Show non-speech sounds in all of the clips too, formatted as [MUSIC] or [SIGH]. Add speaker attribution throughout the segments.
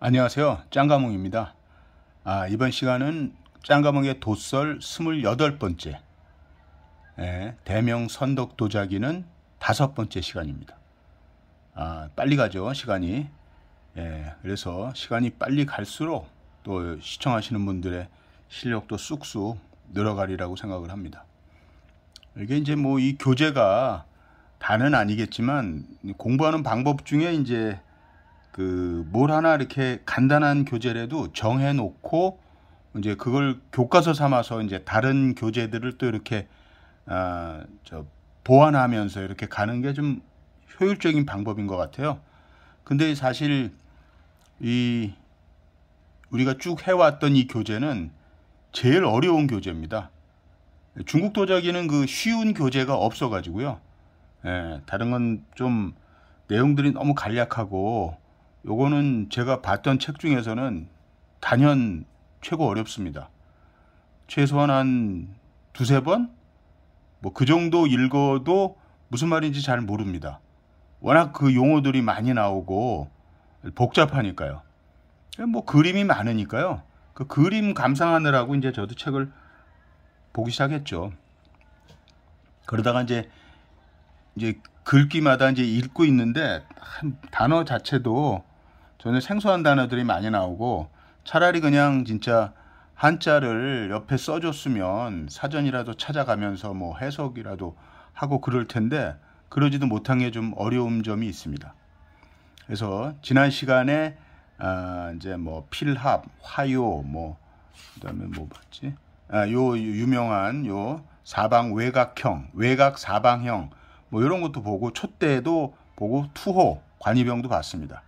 Speaker 1: 안녕하세요. 짱가몽입니다. 아, 이번 시간은 짱가몽의 도설 28번째 예, 대명 선덕 도자기는 다섯 번째 시간입니다. 아, 빨리 가죠. 시간이. 예, 그래서 시간이 빨리 갈수록 또 시청하시는 분들의 실력도 쑥쑥 늘어가리라고 생각을 합니다. 이게 이제 뭐 이 교재가 다는 아니겠지만 공부하는 방법 중에 이제 그뭘 하나 이렇게 간단한 교재라도 정해놓고 이제 그걸 교과서 삼아서 이제 다른 교재들을 또 이렇게 아 저 보완하면서 이렇게 가는 게 좀 효율적인 방법인 것 같아요. 근데 사실 이 우리가 쭉 해왔던 이 교재는 제일 어려운 교재입니다. 중국 도자기는 그 쉬운 교재가 없어가지고요. 예, 다른 건 좀 내용들이 너무 간략하고 요거는 제가 봤던 책 중에서는 단연 최고 어렵습니다. 최소한 한 두세 번? 뭐 그 정도 읽어도 무슨 말인지 잘 모릅니다. 워낙 그 용어들이 많이 나오고 복잡하니까요. 뭐 그림이 많으니까요. 그 그림 감상하느라고 이제 저도 책을 보기 시작했죠. 그러다가 이제 이제 글귀마다 이제 읽고 있는데 한 단어 자체도 저는 생소한 단어들이 많이 나오고 차라리 그냥 진짜 한자를 옆에 써줬으면 사전이라도 찾아가면서 뭐 해석이라도 하고 그럴 텐데 그러지도 못한 게 좀 어려운 점이 있습니다. 그래서 지난 시간에 아 이제 뭐 필합, 화요, 뭐 그다음에 뭐 봤지? 아 요 유명한 요 사방 외곽형외곽 사방형 뭐 이런 것도 보고 촛대도 보고 투호, 관이병도 봤습니다.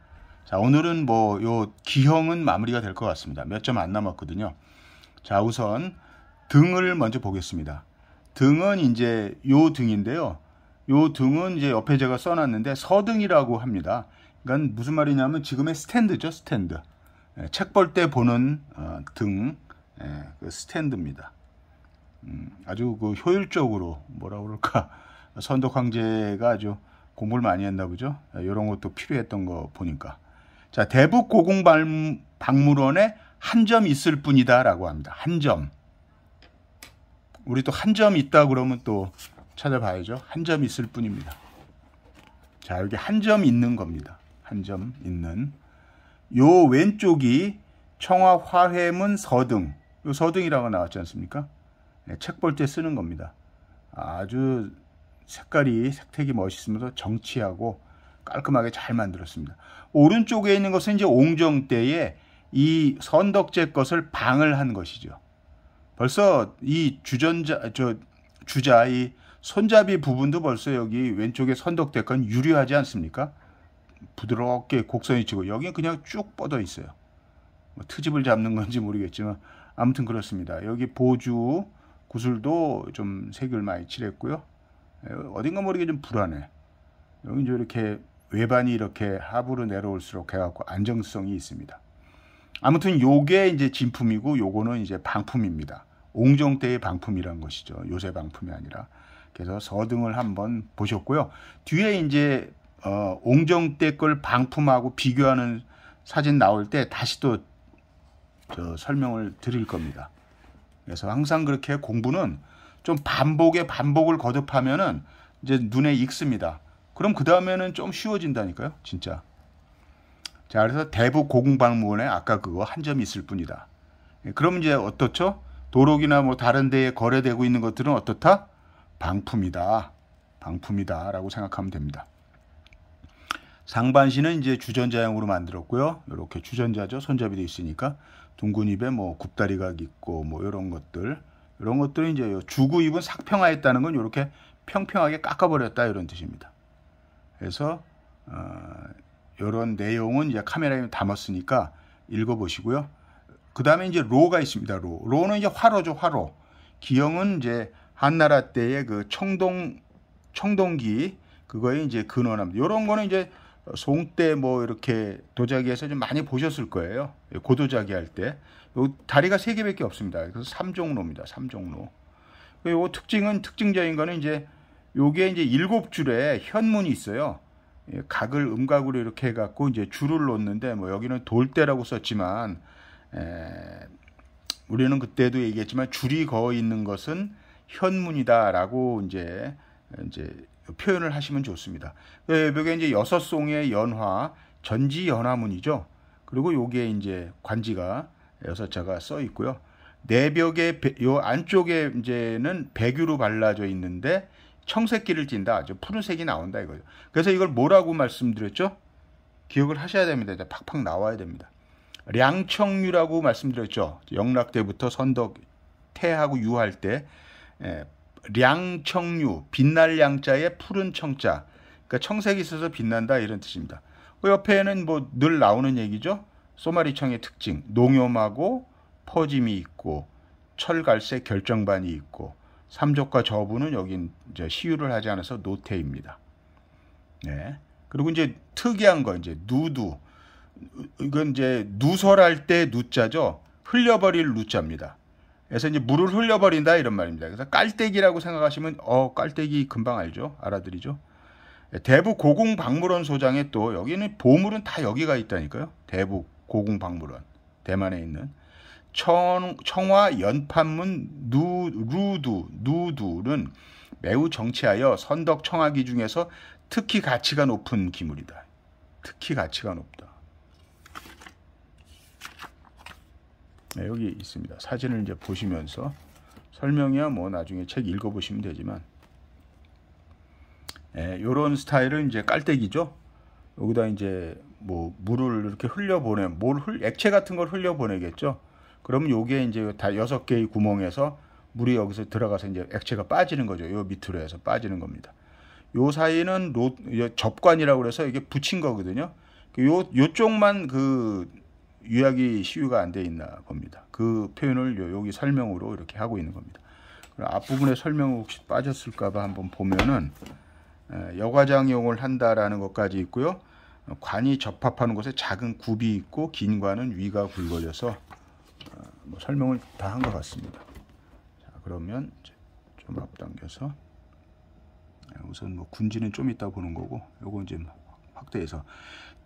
Speaker 1: 자, 오늘은 뭐 요 기형은 마무리가 될 것 같습니다. 몇 점 안 남았거든요. 자, 우선 등을 먼저 보겠습니다. 등은 이제 요 등인데요. 요 등은 이제 옆에 제가 써놨는데 서등이라고 합니다. 그러니까 무슨 말이냐면 지금의 스탠드죠, 스탠드. 예, 책볼 때 보는 어, 등 예, 그 스탠드입니다. 음, 아주 그 효율적으로 뭐라 그럴까 선덕 황제가 아주 공부를 많이 했나 보죠. 이런 예, 것도 필요했던 거 보니까. 자, 대북고궁박물원에한 점 있을 뿐이다라고 합니다. 한 점. 우리 또 한 점 있다 그러면 또 찾아봐야죠. 한 점 있을 뿐입니다. 자, 여기 한 점 있는 겁니다. 한 점 있는. 요 왼쪽이 청화 화훼문 서등. 요 서등이라고 나왔지 않습니까? 네, 책볼 때 쓰는 겁니다. 아주 색깔이 색택이 멋있으면서 정치하고 깔끔하게 잘 만들었습니다. 오른쪽에 있는 것은 이제 옹정 때에 이 선덕제 것을 방을 한 것이죠. 벌써 이 주전자 저 주자 이 손잡이 부분도 벌써 여기 왼쪽에 선덕대 건 유리하지 않습니까? 부드럽게 곡선이 치고 여기는 그냥 쭉 뻗어 있어요. 뭐 트집을 잡는 건지 모르겠지만 아무튼 그렇습니다. 여기 보주 구슬도 좀 색을 많이 칠했고요. 예, 어딘가 모르게 좀 불안해. 여기 이제 이렇게 외반이 이렇게 하부로 내려올수록 해갖고 안정성이 있습니다. 아무튼 요게 이제 진품이고 요거는 이제 방품입니다. 옹정 때의 방품이란 것이죠. 요새 방품이 아니라. 그래서 서등을 한번 보셨고요. 뒤에 이제 어, 옹정 때걸 방품하고 비교하는 사진 나올 때 다시 또 설명을 드릴 겁니다. 그래서 항상 그렇게 공부는 좀 반복에 반복을 거듭하면은 이제 눈에 익습니다. 그럼 그 다음에는 좀 쉬워진다니까요. 진짜. 자, 그래서 대북 고공방문에 아까 그거 한 점이 있을 뿐이다. 예, 그럼 이제 어떻죠? 도로기나 뭐 다른 데에 거래되고 있는 것들은 어떻다? 방품이다. 방품이다. 라고 생각하면 됩니다. 상반신은 이제 주전자형으로 만들었고요. 이렇게 주전자죠. 손잡이도 있으니까. 둥근 입에 뭐 굽다리각 있고 뭐 이런 것들. 이런 것들은 이제 주구 입은 삭평화했다는 건 이렇게 평평하게 깎아버렸다. 이런 뜻입니다. 그래서 어, 이런 내용은 이제 카메라에 담았으니까 읽어보시고요. 그 다음에 이제 로가 있습니다. 로. 로는 이제 화로죠. 화로. 기영은 이제 한나라 때의 그 청동, 청동기 그거에 이제 근원합니다. 이런 거는 이제 송 때 뭐 이렇게 도자기에서 좀 많이 보셨을 거예요. 예, 고도자기 할 때. 요 다리가 세개밖에 없습니다. 그래서 삼종로입니다. 삼종로. 요 특징은 특징적인 거는 이제 요게 이제 일곱 줄에 현문이 있어요. 예, 각을 음각으로 이렇게 해갖고 이제 줄을 놓는데 뭐 여기는 돌대라고 썼지만 에, 우리는 그때도 얘기했지만 줄이 거어 있는 것은 현문이다라고 이제 이제 표현을 하시면 좋습니다. 여기에 그 이제 여섯 송의 연화 전지 연화문이죠. 그리고 요게 이제 관지가 여섯 자가 써 있고요. 내벽의 요 안쪽에 이제는 백유로 발라져 있는데 청색기를 띈다. 푸른색이 나온다 이거죠. 그래서 이걸 뭐라고 말씀드렸죠? 기억을 하셔야 됩니다. 이제 팍팍 나와야 됩니다. 량청유라고 말씀드렸죠. 영락 대부터 선덕 태하고 유할 때 예, 량청유 빛날 양자의 푸른 청자. 그러니까 청색이 있어서 빛난다 이런 뜻입니다. 그 옆에는 뭐 늘 나오는 얘기죠. 소마리청의 특징 농염하고 퍼짐이 있고 철갈색 결정반이 있고 삼족과 저부는 여긴 이제 시유를 하지 않아서 노태입니다. 네. 그리고 이제 특이한 거 이제 누두 이건 이제 누설할 때 누자죠. 흘려버릴 누자입니다. 그래서 이제 물을 흘려버린다 이런 말입니다. 그래서 깔때기라고 생각하시면 어 깔때기 금방 알죠, 알아들이죠. 예, 대부 고궁박물원 소장에 또 여기는 보물은 다 여기가 있다니까요. 대부 고궁박물원 대만에 있는 청, 청화 연판문 누, 루두, 누두는 매우 정치하여 선덕 청하기 중에서 특히 가치가 높은 기물이다. 특히 가치가 높다. 네, 여기 있습니다. 사진을 이제 보시면서 설명이야 뭐 나중에 책 읽어보시면 되지만 이런 네, 스타일은 이제 깔때기죠. 여기다 이제 뭐 물을 이렇게 흘려보내, 뭘 흘, 액체 같은 걸 흘려보내겠죠. 그럼 요게 이제 다 여섯 개의 구멍에서 물이 여기서 들어가서 이제 액체가 빠지는 거죠. 요 밑으로 해서 빠지는 겁니다. 요 사이는 로, 접관이라고 그래서 이게 붙인 거거든요. 요, 요쪽만 그 유약이 시유가 안 돼 있나 봅니다. 그 표현을 요, 여기 설명으로 이렇게 하고 있는 겁니다. 앞부분에 설명 혹시 빠졌을까봐 한번 보면은 여과장용을 한다라는 것까지 있고요. 관이 접합하는 곳에 작은 굽이 있고 긴 관은 위가 굴거려서 뭐 설명을 다 한 것 같습니다. 자, 그러면 좀 앞당겨서 아, 우선 뭐 군지는 좀 있다 보는 거고 요건 이제 뭐 확대해서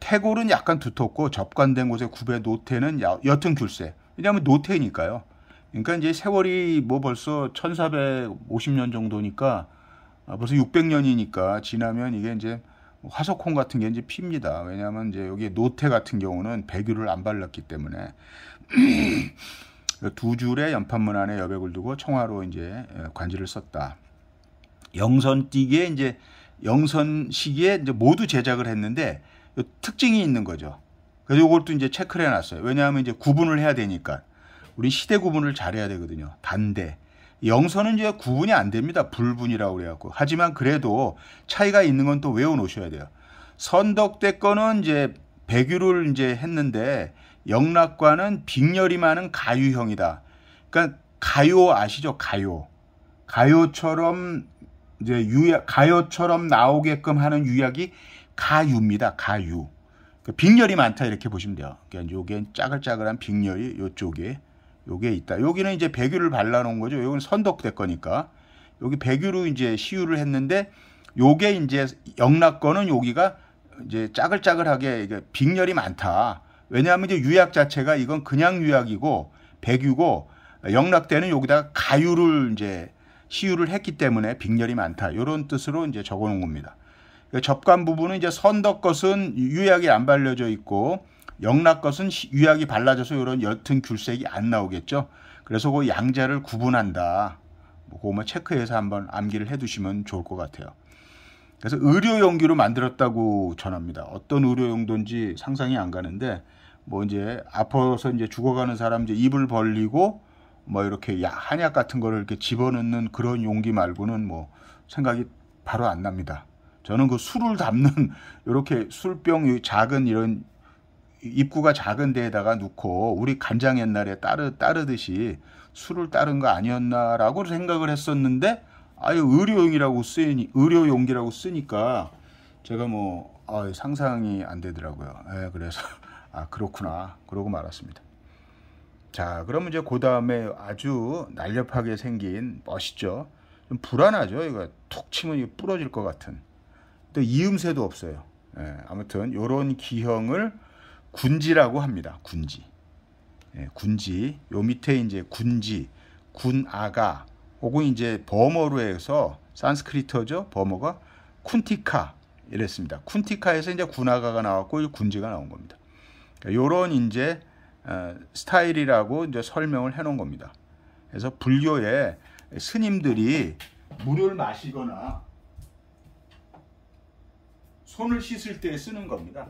Speaker 1: 태골은 약간 두텁고 접관된 곳에 구배 노태는 여튼 귤세 왜냐하면 노태니까요 그러니까 이제 세월이 뭐 벌써 1450년 정도니까 아, 벌써 600년이니까 지나면 이게 이제 뭐 화석홍 같은 게 이제 핍니다. 왜냐하면 이제 여기 노태 같은 경우는 배규를 안 발랐기 때문에 두 줄의 연판문 안에 여백을 두고 청화로 이제 예, 관지를 썼다. 영선띠기에 이제 영선 시기에 이제 모두 제작을 했는데 특징이 있는 거죠. 그래서 이것도 이제 체크를 해놨어요. 왜냐하면 이제 구분을 해야 되니까 우리 시대 구분을 잘해야 되거든요. 단대. 영선은 이제 구분이 안 됩니다. 불분이라고 그래갖고. 하지만 그래도 차이가 있는 건 또 외워놓으셔야 돼요. 선덕대 거는 이제 백유를 이제 했는데 영락과는 빙열이 많은 가유형이다. 그러니까 가요 아시죠? 가요. 가요처럼 이제 유약 가요처럼 나오게끔 하는 유약이 가유입니다. 가유. 그러니까 빅열이 많다 이렇게 보시면 돼요. 그러니까 요게 짜글짜글한 빙열이 요쪽에 요게 있다. 여기는 이제 배규를 발라 놓은 거죠. 요건 선덕대 거니까. 여기 배규로 이제 시유를 했는데 요게 이제 영락거는 여기가 이제 짜글짜글하게 빙열이 많다. 왜냐하면 이제 유약 자체가 이건 그냥 유약이고 백유고 영락 대는 여기다가 가유를 이제 시유를 했기 때문에 빈렬이 많다. 이런 뜻으로 이제 적어 놓은 겁니다. 그 접관 부분은 이제 선덕 것은 유약이 안 발려져 있고 영락 것은 유약이 발라져서 이런 옅은 귤색이 안 나오겠죠. 그래서 그 양자를 구분한다. 뭐 그거 뭐 체크해서 한번 암기를 해 두시면 좋을 것 같아요. 그래서 의료 용기로 만들었다고 전합니다. 어떤 의료 용도인지 상상이 안 가는데 뭐 이제 아파서 이제 죽어가는 사람 이제 입을 벌리고 뭐 이렇게 야, 한약 같은 거를 이렇게 집어넣는 그런 용기 말고는 뭐 생각이 바로 안 납니다. 저는 그 술을 담는 이렇게 [LAUGHS] 술병 작은 이런 입구가 작은 데에다가 놓고 우리 간장 옛날에 따르 따르듯이 술을 따른 거 아니었나라고 생각을 했었는데 아예 의료용이라고 쓰니 의료용기라고 쓰니까 제가 뭐 아, 상상이 안 되더라고요. 예, 그래서 [LAUGHS] 아 그렇구나 그러고 말았습니다. 자 그러면 이제 그 다음에 아주 날렵하게 생긴 멋있죠. 좀 불안하죠. 이거 툭 치면 이거 부러질 것 같은. 또 이음새도 없어요. 예, 아무튼 요런 기형을 군지라고 합니다. 군지. 예, 군지. 요 밑에 이제 군지, 군아가, 혹은 이제 버머로 해서 산스크리트어죠. 버머가 쿤티카 이랬습니다. 쿤티카에서 이제 군화가가 나왔고 군지가 나온 겁니다. 그러니까 요런 이제 어, 스타일이라고 이제 설명을 해 놓은 겁니다. 그래서 불교에 스님들이 물을 마시거나 손을 씻을 때 쓰는 겁니다.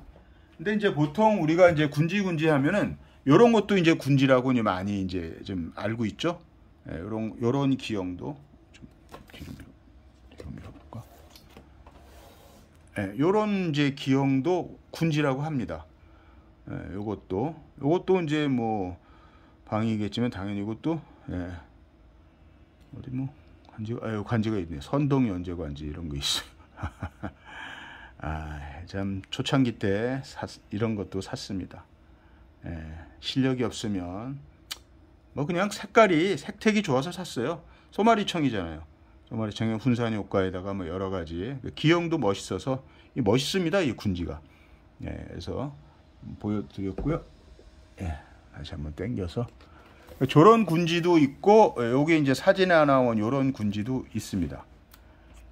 Speaker 1: 근데 이제 보통 우리가 이제 군지군지 하면은 요런 것도 이제 군지라고 많이 이제 좀 알고 있죠. 이런 예, 요런 기형도 좀 이렇게 좀, 좀 밀어볼까? 예, 요런 이제 기형도 군지라고 합니다. 예, 요것도 요것도 이제 뭐 방이겠지만 당연히 이것도 예, 어디 뭐 관지 아유 관지가 있네 선동 연재 관지 이런 거있어 [LAUGHS] 아참 초창기 때 사, 이런 것도 샀습니다. 예, 실력이 없으면 뭐 그냥 색깔이 색택이 좋아서 샀어요. 소마리청이잖아요. 소마리청의 훈산 효과에다가 뭐 여러 가지 그 기형도 멋있어서 이 멋있습니다. 이 군지가. 예, 그래서 보여드렸고요. 예, 다시 한번 땡겨서 저런 군지도 있고 예, 요게 이제 사진에 나온 요런 군지도 있습니다.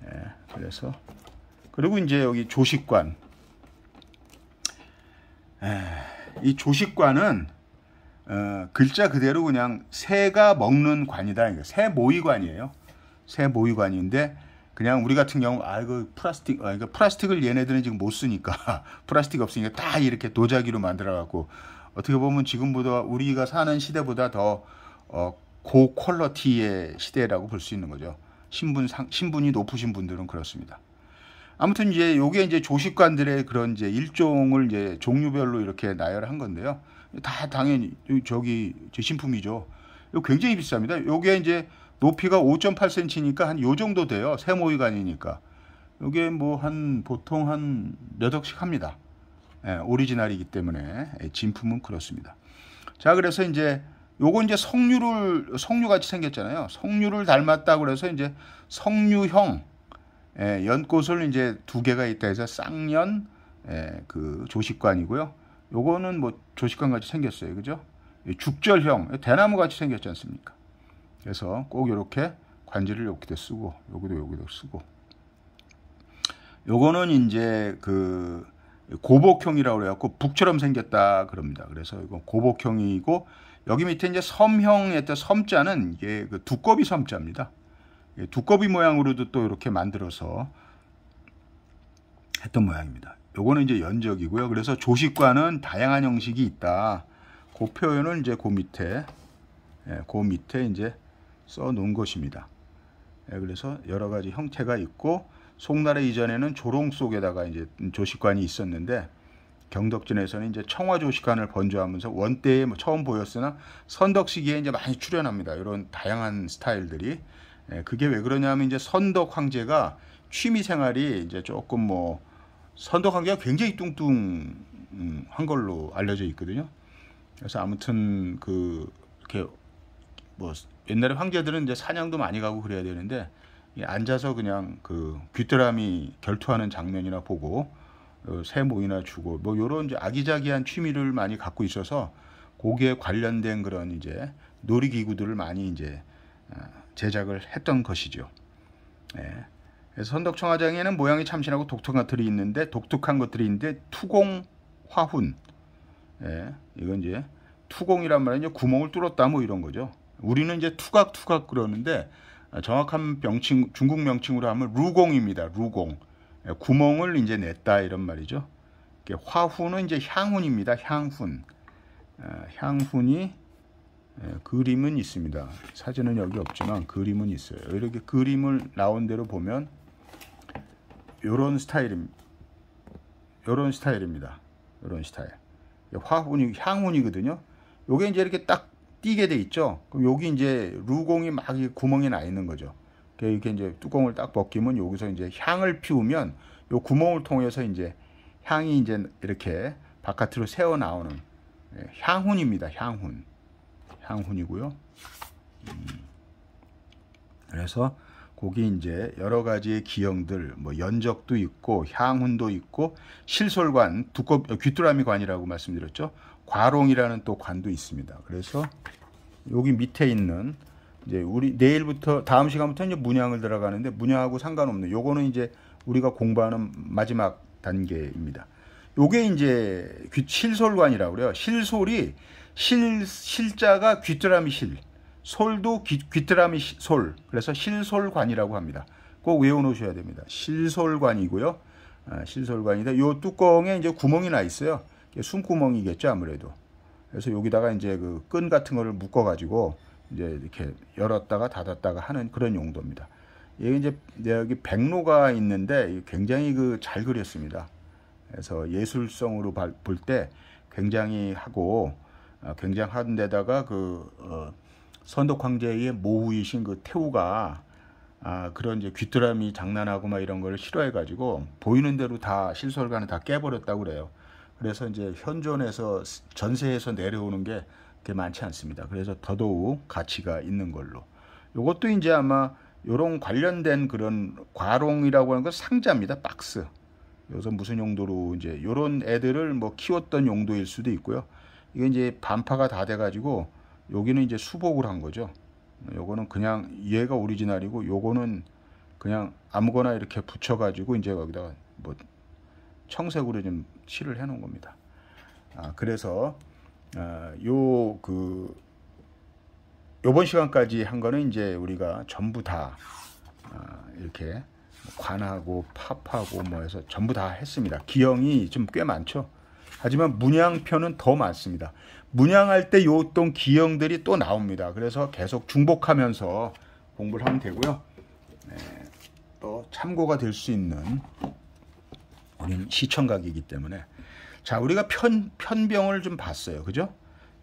Speaker 1: 예, 그래서 그리고 이제 여기 조식관. 예, 이 조식관은 어, 글자 그대로 그냥 새가 먹는 관이다. 새모의관이에요새모의관인데 그냥 우리 같은 경우 아이고 플라스틱 아 이거 플라스틱을 얘네들은 지금 못 쓰니까 [LAUGHS] 플라스틱 없으니까 다 이렇게 도자기로 만들어 갖고 어떻게 보면 지금보다 우리가 사는 시대보다 더 어, 고퀄러티의 시대라고 볼 수 있는 거죠. 신분 상, 신분이 높으신 분들은 그렇습니다. 아무튼 이제 요게 이제 조식관들의 그런 이제 일종을 이제 종류별로 이렇게 나열한 건데요. 다 당연히 저기 제 신품이죠. 이거 굉장히 비쌉니다. 요게 이제 높이가 5.8cm니까 한 요 정도 돼요. 세모이간이니까. 요게 뭐 한 보통 한8억씩 합니다. 예, 오리지널이기 때문에 예, 진품은 그렇습니다. 자, 그래서 이제 요거 이제 석류를석류 같이 생겼잖아요. 석류를 닮았다 그래서 이제 석류형 예, 연꽃을 이제 두 개가 있다 해서 쌍년 예, 그 조식관이고요. 요거는 뭐 조식관 같이 생겼어요. 그죠? 죽절형, 대나무 같이 생겼지 않습니까? 그래서 꼭 이렇게 관절을 여기도 쓰고, 여기도 여기도 쓰고. 요거는 이제 그 고복형이라고 그래갖고 북처럼 생겼다 그럽니다. 그래서 이거 고복형이고 여기 밑에 이제 섬형의 또 섬자는 이게 그 두꺼비 섬자입니다. 두꺼비 모양으로도 또 이렇게 만들어서 했던 모양입니다. 요거는 이제 연적이고요. 그래서 조식과는 다양한 형식이 있다. 그표현은 이제 그 밑에 예, 그 밑에 이제 써 놓은 것입니다. 예, 그래서 여러 가지 형태가 있고 송나라 이전에는 조롱 속에다가 이제 조식관이 있었는데 경덕진에서는 이제 청화 조식관을 번조하면서 원대에 뭐 처음 보였으나 선덕 시기에 이제 많이 출현합니다. 이런 다양한 스타일들이 예, 그게 왜 그러냐면 이제 선덕 황제가 취미 생활이 이제 조금 뭐 선도 관계가 굉장히 뚱뚱한 음, 걸로 알려져 있거든요. 그래서 아무튼 그 이렇게 뭐 옛날에 황제들은 이제 사냥도 많이 가고 그래야 되는데 앉아서 그냥 그 귀뚜라미 결투하는 장면이나 보고 어, 새 모이나 주고 뭐 요런 이제 아기자기한 취미를 많이 갖고 있어서 거기에 관련된 그런 이제 놀이기구들을 많이 이제 아, 제작을 했던 것이죠. 예. 선덕청화장에는 모양이 참신하고 독특한 것들이 있는데 독특한 것들이 있는데 투공 화훈 예, 이건 이제 투공이란 말은 이제 구멍을 뚫었다 뭐 이런 거죠. 우리는 이제 투각투각 그러는데 정확한 명칭 중국 명칭으로 하면 루공입니다. 루공 예, 구멍을 이제 냈다 이런 말이죠. 화훈은 이제 향훈입니다. 향훈 예, 향훈이 예, 그림은 있습니다. 사진은 여기 없지만 그림은 있어요. 이렇게 그림을 나온 대로 보면 요런 스타일임 요런 스타일입니다 요런 스타일 화분이 향운이거든요 요게 이제 이렇게 딱 띄게 돼 있죠 그럼 여기 이제 루공이 막 구멍이 나 있는 거죠 이렇게 이제 뚜껑을 딱 벗기면 여기서 이제 향을 피우면 요 구멍을 통해서 이제 향이 이제 이렇게 바깥으로 새어 나오는 예, 향훈입니다 향훈 향훈이고요 음. 그래서 거기 이제 여러 가지의 기형들, 뭐 연적도 있고 향훈도 있고 실솔관, 두껍 귀뚜라미 관이라고 말씀드렸죠. 과롱이라는 또 관도 있습니다. 그래서 여기 밑에 있는 이제 우리 내일부터 다음 시간부터 이제 문양을 들어가는데 문양하고 상관없는 요거는 이제 우리가 공부하는 마지막 단계입니다. 요게 이제 귀 실솔관이라고 그래요. 실솔이 실 실자가 귀뚜라미 실 솔도 귀, 귀트라미 솔 그래서 실솔관이라고 합니다. 꼭 외워놓으셔야 됩니다. 실솔관이고요. 아, 실솔관이다요 뚜껑에 이제 구멍이 나 있어요. 숨구멍이겠죠 아무래도. 그래서 여기다가 이제 그 끈 같은 거를 묶어가지고 이제 이렇게 열었다가 닫았다가 하는 그런 용도입니다. 이게 이제 여기 백로가 있는데 굉장히 그 잘 그렸습니다. 그래서 예술성으로 볼 때 굉장히 하고 아, 굉장한 데다가 그 어, 선덕황제의 모후이신 그 태우가 아, 그런 이제 귀뚜라미 장난하고 막 이런 걸 싫어해가지고 보이는 대로 다 실설관을 다 깨버렸다고 그래요. 그래서 이제 현존에서 전세에서 내려오는 게 그게 많지 않습니다. 그래서 더더욱 가치가 있는 걸로. 요것도 이제 아마 요런 관련된 그런 과롱이라고 하는 건 상자입니다. 박스. 요기서 무슨 용도로 이제 요런 애들을 뭐 키웠던 용도일 수도 있고요. 이게 이제 반파가 다 돼가지고 여기는 이제 수복을 한 거죠. 요거는 그냥 얘가 오리지널이고 요거는 그냥 아무거나 이렇게 붙여가지고 이제 거기다가 뭐 청색으로 좀 칠을 해 놓은 겁니다. 아, 그래서 아, 요 그 요번 시간까지 한 거는 이제 우리가 전부 다 아, 이렇게 관하고 팝하고 뭐 해서 전부 다 했습니다. 기형이 좀 꽤 많죠. 하지만 문양표는 더 많습니다. 문양할 때 요동 기형들이 또 나옵니다. 그래서 계속 중복하면서 공부를 하면 되고요. 네, 또 참고가 될 수 있는 우리는 시청각이기 때문에 자 우리가 편, 편병을 좀 봤어요. 그죠?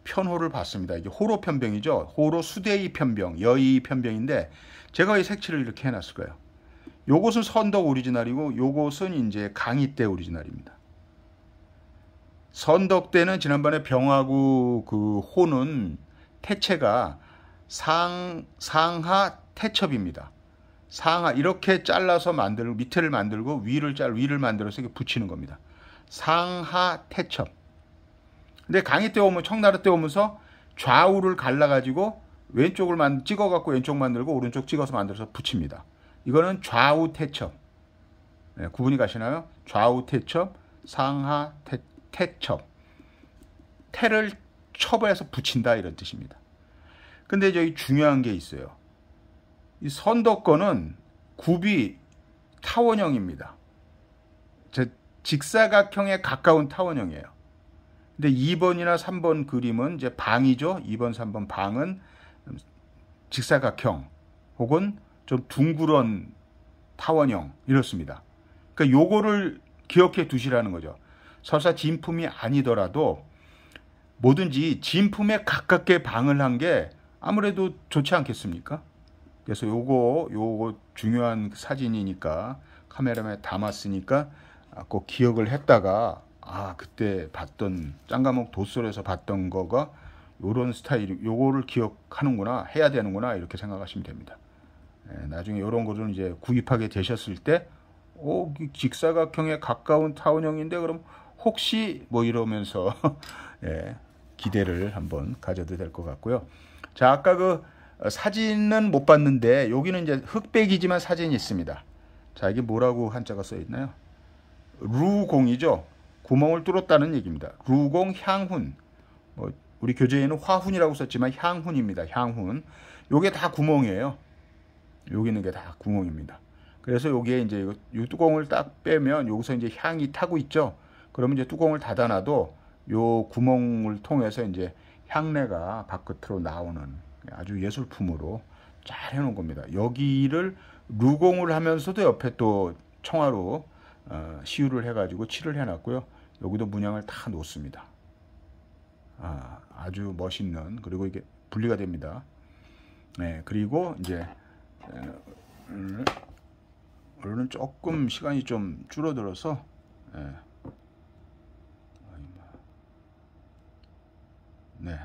Speaker 1: 편호를 봤습니다. 이게 호로 편병이죠. 호로 수대이 편병, 여의 편병인데 제가 왜 색칠을 이렇게 해놨을까요? 요것은 선덕 오리지널이고 요것은 이제 강의 때 오리지널입니다. 선덕대는 지난번에 병하고 그 호는 태체가 상, 상하 태첩입니다. 상하 이렇게 잘라서 만들고 밑에를 만들고 위를 잘 위를 만들어서 이렇게 붙이는 겁니다. 상하 태첩. 근데 강의 때 오면 청나라 때 오면서 좌우를 갈라 가지고 왼쪽을 만 찍어 갖고 왼쪽 만들고 오른쪽 찍어서 만들어서 붙입니다. 이거는 좌우 태첩. 네, 구분이 가시나요? 좌우 태첩, 상하 태, 첩 태첩. 태를 처벌해서 붙인다 이런 뜻입니다. 근데 저희 중요한 게 있어요. 이 선덕권은 굽이 타원형입니다. 직사각형에 가까운 타원형이에요. 근데 2번이나 3번 그림은 이제 방이죠. 2번, 3번 방은 직사각형 혹은 좀 둥그런 타원형 이렇습니다. 그러니까 요거를 기억해 두시라는 거죠. 설사 진품이 아니더라도 뭐든지 진품에 가깝게 방을 한 게 아무래도 좋지 않겠습니까? 그래서 요거 요거 중요한 그 사진이니까 카메라에 담았으니까 꼭 기억을 했다가 아 그때 봤던 짱가목 도솔에서 봤던 거가 요런 스타일 요거를 기억하는구나 해야 되는구나 이렇게 생각하시면 됩니다. 예, 나중에 요런 거를 이제 구입하게 되셨을 때 오, 어, 직사각형에 가까운 타원형인데 그럼 혹시 뭐 이러면서 [LAUGHS] 예, 기대를 한번 가져도 될 것 같고요. 자, 아까 그 어, 사진은 못 봤는데 여기는 이제 흑백이지만 사진이 있습니다. 자, 이게 뭐라고 한자가 써 있나요? 루공이죠. 구멍을 뚫었다는 얘기입니다. 루공 향훈. 뭐 우리 교재에는 화훈이라고 썼지만 향훈입니다. 향훈. 요게 다 구멍이에요. 여기 있는 게 다 구멍입니다. 그래서 여기에 이제 이 뚜껑을 딱 빼면 여기서 이제 향이 타고 있죠. 그러면 이제 뚜껑을 닫아놔도 요 구멍을 통해서 이제 향내가 바깥으로 나오는 아주 예술품으로 잘 해놓은 겁니다. 여기를 루공을 하면서도 옆에 또 청화로 어, 시유를 해가지고 칠을 해놨고요. 여기도 문양을 다 놓습니다. 아, 아주 멋있는 그리고 이게 분리가 됩니다. 네, 그리고 이제 오늘은 어, 음, 조금 시간이 좀 줄어들어서 예. 네.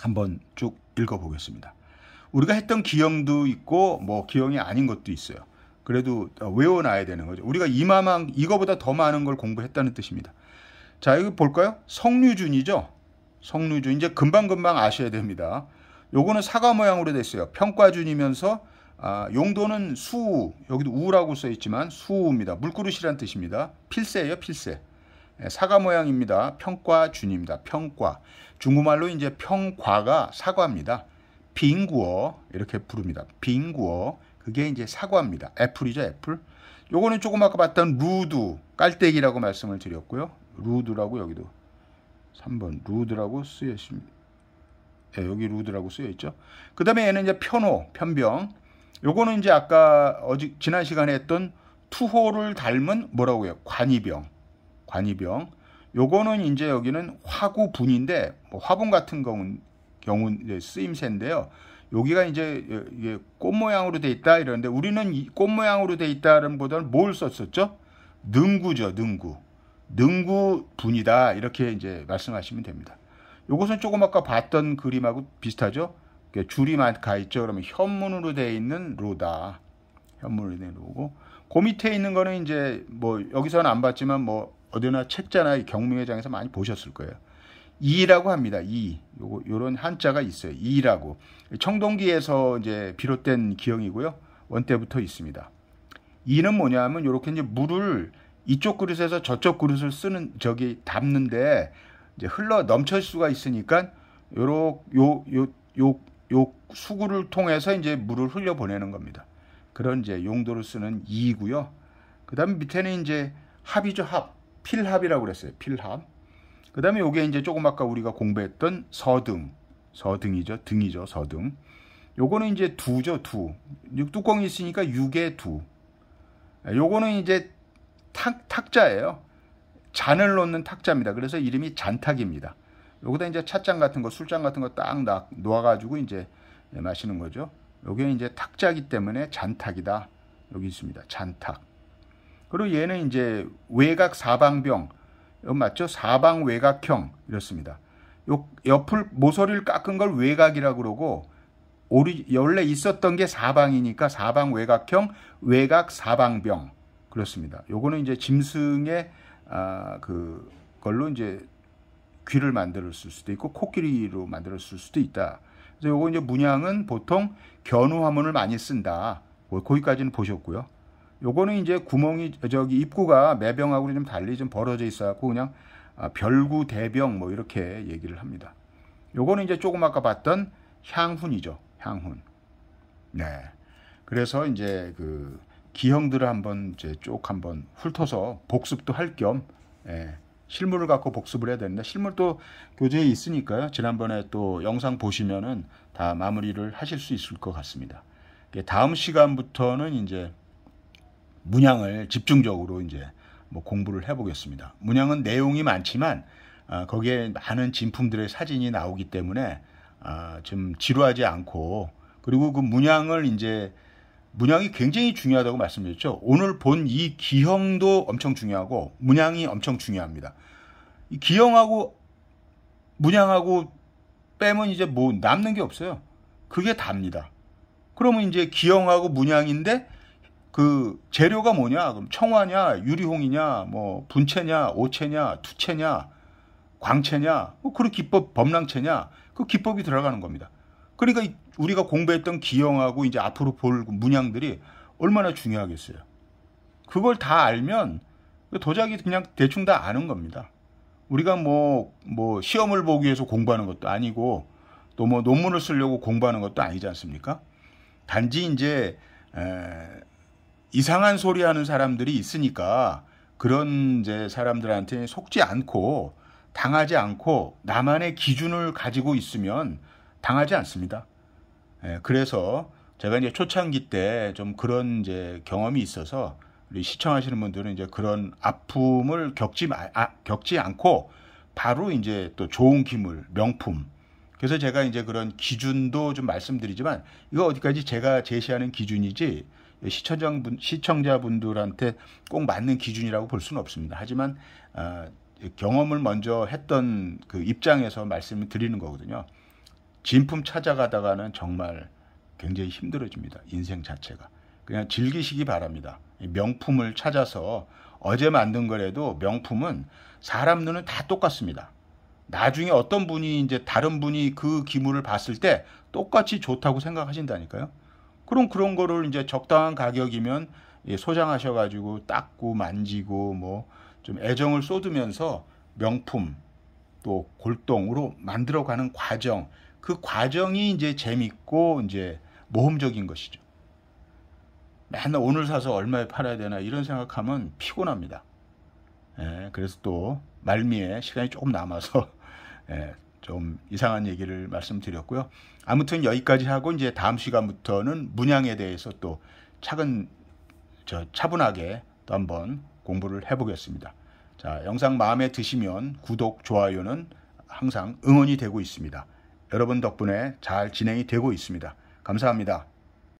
Speaker 1: 한번 쭉 읽어보겠습니다. 우리가 했던 기형도 있고 뭐 기형이 아닌 것도 있어요. 그래도 외워놔야 되는 거죠. 우리가 이만 이거보다 더 많은 걸 공부했다는 뜻입니다. 자 여기 볼까요? 성류준이죠. 성류준 이제 금방 금방 아셔야 됩니다. 요거는 사과 모양으로 됐어요. 평과준이면서 아, 용도는 수 여기도 우라고 써 있지만 수우입니다. 물그릇이란 뜻입니다. 필세예요 필세. 예, 사과 모양입니다. 평과 준입니다. 평과. 중국말로 이제 평과가 사과입니다. 빙구어 이렇게 부릅니다. 빙구어 그게 이제 사과입니다. 애플이죠, 애플. 요거는 조금 아까 봤던 루드 깔때기라고 말씀을 드렸고요. 루드라고 여기도 3번 루드라고 쓰여 있습니다. 예, 여기 루드라고 쓰여 있죠. 그다음에 얘는 이제 편호, 편병. 요거는 이제 아까 어지, 지난 시간에 했던 투호를 닮은 뭐라고 해요? 관이병. 관이병. 요거는 이제 여기는 화구분인데 뭐 화분 같은 경우는 경우 쓰임새인데요. 여기가 이제 꽃 모양으로 돼 있다 이러는데 우리는 꽃 모양으로 돼 있다는 보다는 뭘 썼었죠? 능구죠, 능구. 능구 분이다 이렇게 이제 말씀하시면 됩니다. 요것은 조금 아까 봤던 그림하고 비슷하죠. 줄이 가 있죠. 그러면 현문으로 돼 있는 로다. 현문으로 돼 있는 로고. 그 밑에 있는 거는 이제 뭐 여기서는 안 봤지만 뭐 어디나 책자나 경매장에서 많이 보셨을 거예요. 이라고 합니다. 이 요거 요런 한자가 있어요. 이라고 청동기에서 이제 비롯된 기형이고요. 원때부터 있습니다. 이는 뭐냐면 요렇게 이제 물을 이쪽 그릇에서 저쪽 그릇을 쓰는 저기 담는데 이제 흘러 넘칠 수가 있으니까 요 요요 요 요 수구를 통해서 이제 물을 흘려 보내는 겁니다. 그런 이제 용도로 쓰는 이고요. 그다음 밑에는 이제 합이죠 합. 필합이라고 그랬어요. 필합. 그 다음에 요게 이제 조금 아까 우리가 공부했던 서등. 서등이죠. 등이죠. 서등. 요거는 이제 두죠. 두. 뚜껑이 있으니까 육의 두. 예, 요거는 이제 탁, 탁자예요. 잔을 놓는 탁자입니다. 그래서 이름이 잔탁입니다. 요거다 이제 찻잔 같은 거, 술잔 같은 거 딱 놓아가지고 이제 마시는 거죠. 요게 이제 탁자기 때문에 잔탁이다. 여기 있습니다. 잔탁. 그리고 얘는 이제 외곽 사방병, 맞죠? 사방 외곽형 이렇습니다. 요 옆을 모서리를 깎은 걸외곽이라고 그러고 오리, 원래 있었던 게 사방이니까 사방 외곽형외곽 사방병 그렇습니다. 요거는 이제 짐승의 아, 그 걸로 이제 귀를 만들었을 수도 있고 코끼리로 만들었을 수도 있다. 그래서 요거 이제 문양은 보통 견우 화문을 많이 쓴다. 뭐 거기까지는 보셨고요. 요거는 이제 구멍이 저기 입구가 매병하고 좀 달리 좀 벌어져 있어 갖고 그냥 아, 별구 대병 뭐 이렇게 얘기를 합니다. 요거는 이제 조금 아까 봤던 향훈이죠. 향훈. 네. 그래서 이제 그 기형들을 한번 이제 쭉 한번 훑어서 복습도 할겸 예, 실물을 갖고 복습을 해야 되는데 실물도 교재에 있으니까요. 지난번에 또 영상 보시면은 다 마무리를 하실 수 있을 것 같습니다. 예, 다음 시간부터는 이제 문양을 집중적으로 이제 뭐 공부를 해보겠습니다. 문양은 내용이 많지만 아, 거기에 많은 진품들의 사진이 나오기 때문에 아, 좀 지루하지 않고 그리고 그 문양을 이제 문양이 굉장히 중요하다고 말씀드렸죠. 오늘 본 이 기형도 엄청 중요하고 문양이 엄청 중요합니다. 이 기형하고 문양하고 빼면 이제 뭐 남는 게 없어요. 그게 답니다. 그러면 이제 기형하고 문양인데 그 재료가 뭐냐? 그럼 청화냐, 유리홍이냐, 뭐 분채냐, 오채냐, 투채냐, 광채냐, 뭐그고 기법 범랑채냐 그 기법이 들어가는 겁니다. 그러니까 우리가 공부했던 기형하고 이제 앞으로 볼 문양들이 얼마나 중요하겠어요. 그걸 다 알면 그 도자기 그냥 대충 다 아는 겁니다. 우리가 뭐, 뭐, 시험을 보기 위해서 공부하는 것도 아니고, 또 뭐 논문을 쓰려고 공부하는 것도 아니지 않습니까? 단지 이제, 에, 이상한 소리 하는 사람들이 있으니까 그런 이제 사람들한테 속지 않고 당하지 않고 나만의 기준을 가지고 있으면 당하지 않습니다. 예, 그래서 제가 이제 초창기 때 좀 그런 이제 경험이 있어서 우리 시청하시는 분들은 이제 그런 아픔을 겪지 아, 겪지 않고 바로 이제 또 좋은 기물, 명품. 그래서 제가 이제 그런 기준도 좀 말씀드리지만 이거 어디까지 제가 제시하는 기준이지 시청자분, 시청자분들한테 꼭 맞는 기준이라고 볼 수는 없습니다. 하지만 어, 경험을 먼저 했던 그 입장에서 말씀을 드리는 거거든요. 진품 찾아가다가는 정말 굉장히 힘들어집니다. 인생 자체가. 그냥 즐기시기 바랍니다. 명품을 찾아서 어제 만든 거라도 명품은 사람 눈은 다 똑같습니다. 나중에 어떤 분이 이제 다른 분이 그 기물을 봤을 때 똑같이 좋다고 생각하신다니까요. 그럼 그런 거를 이제 적당한 가격이면 예, 소장하셔가지고 닦고 만지고 뭐 좀 애정을 쏟으면서 명품 또 골동으로 만들어가는 과정 그 과정이 이제 재밌고 이제 모험적인 것이죠. 맨날 오늘 사서 얼마에 팔아야 되나 이런 생각하면 피곤합니다. 예, 그래서 또 말미에 시간이 조금 남아서 [LAUGHS] 예, 좀 이상한 얘기를 말씀드렸고요. 아무튼 여기까지 하고 이제 다음 시간부터는 문양에 대해서 또 차근 저 차분하게 또 한번 공부를 해보겠습니다. 자, 영상 마음에 드시면 구독, 좋아요는 항상 응원이 되고 있습니다. 여러분 덕분에 잘 진행이 되고 있습니다. 감사합니다.